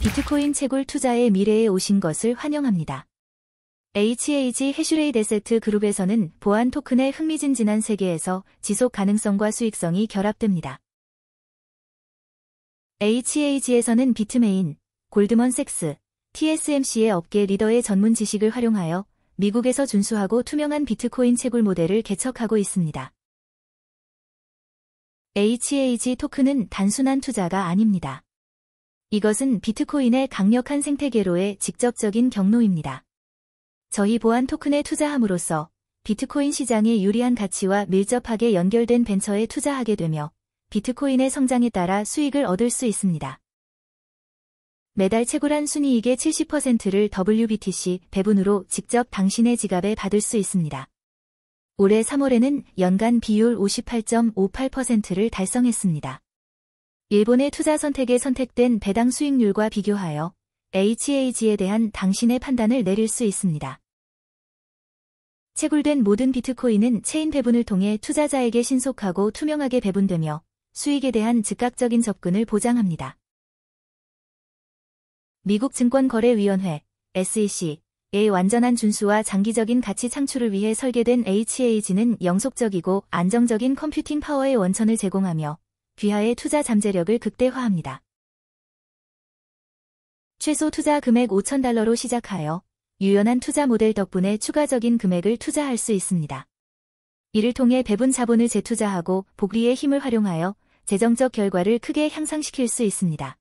비트코인 채굴 투자의 미래에 오신 것을 환영합니다. HAG 해슈레이 드세트 그룹에서는 보안 토큰의 흥미진진한 세계에서 지속 가능성과 수익성이 결합됩니다. HAG에서는 비트메인, 골드먼섹스, TSMC의 업계 리더의 전문 지식을 활용하여 미국에서 준수하고 투명한 비트코인 채굴 모델을 개척하고 있습니다. HAG 토큰은 단순한 투자가 아닙니다. 이것은 비트코인의 강력한 생태계로의 직접적인 경로입니다. 저희 보안 토큰에 투자함으로써 비트코인 시장의 유리한 가치와 밀접하게 연결된 벤처에 투자하게 되며 비트코인의 성장에 따라 수익을 얻을 수 있습니다. 매달 채굴한 순이익의 70%를 WBTC 배분으로 직접 당신의 지갑에 받을 수 있습니다. 올해 3월에는 연간 비율 58.58%를 달성했습니다. 일본의 투자 선택에 선택된 배당 수익률과 비교하여 HAG에 대한 당신의 판단을 내릴 수 있습니다. 채굴된 모든 비트코인은 체인 배분을 통해 투자자에게 신속하고 투명하게 배분되며 수익에 대한 즉각적인 접근을 보장합니다. 미국 증권거래위원회 SEC의 완전한 준수와 장기적인 가치 창출을 위해 설계된 HAG는 영속적이고 안정적인 컴퓨팅 파워의 원천을 제공하며 귀하의 투자 잠재력을 극대화합니다. 최소 투자 금액 5,000달러로 시작하여 유연한 투자 모델 덕분에 추가적인 금액을 투자할 수 있습니다. 이를 통해 배분 자본을 재투자하고 복리의 힘을 활용하여 재정적 결과를 크게 향상시킬 수 있습니다.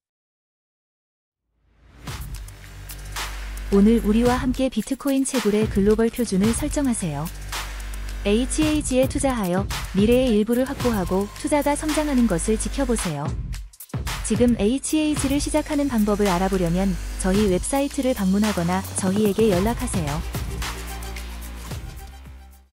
오늘 우리와 함께 비트코인 채굴의 글로벌 표준을 설정하세요. HAG에 투자하여 미래의 일부를 확보하고 투자가 성장하는 것을 지켜보세요. 지금 HAG를 시작하는 방법을 알아보려면 저희 웹사이트를 방문하거나 저희에게 연락하세요.